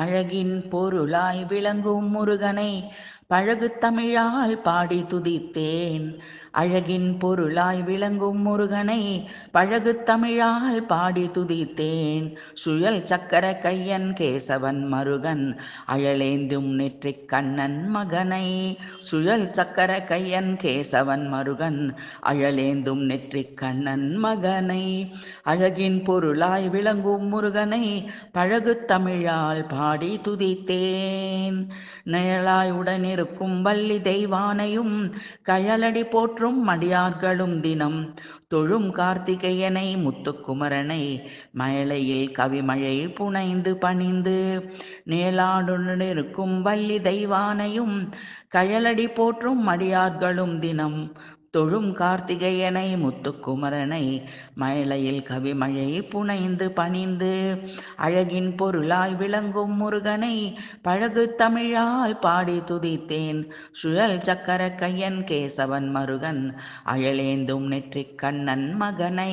அழகின் பொருளாய் விளங்கும் முருகனை பழகு தமிழால் பாடி துதித்தேன் அழகின் பொருளாய் விளங்கும் முருகனை பழகு தமிழால் பாடி துதித்தேன் சுழல் சக்கர கையன் கேசவன் மருகன் அழலேந்தும் நெற்றி கண்ணன் மகனை சுழல் சக்கர கையன் கேசவன் மருகன் அழலேந்தும் நெற்றி கண்ணன் மகனை அழகின் பொருளாய் விளங்கும் முருகனை பழகு தமிழால் பாடி துதித்தேன் நிழலாய் உடனிரு கயலருக்கும் வள்ளி தெய்வானையும் கயலடி போற்றும் மடியார்களும் தினம் தொழும் கார்த்திகேயனை முத்துக்குமரனை மழையில் கவிமழை புனைந்து பணிந்து நிழலாடுநிற்கும் வள்ளி தெய்வானையும் கயலடி போற்றும் மடியார்களும் தினம் தொழும் கார்த்திகேயனை முத்துக்குமரனை மழையில் கவிமழை புனைந்து பணிந்து அழகின் பொருளாய் விளங்கும் முருகனை பழகு தமிழாய் பாடி துதித்தேன் சுழல் சக்கர கையன் கேசவன் மருகன் அழலேந்தும் நெற்றிக் கண்ணன் மகனை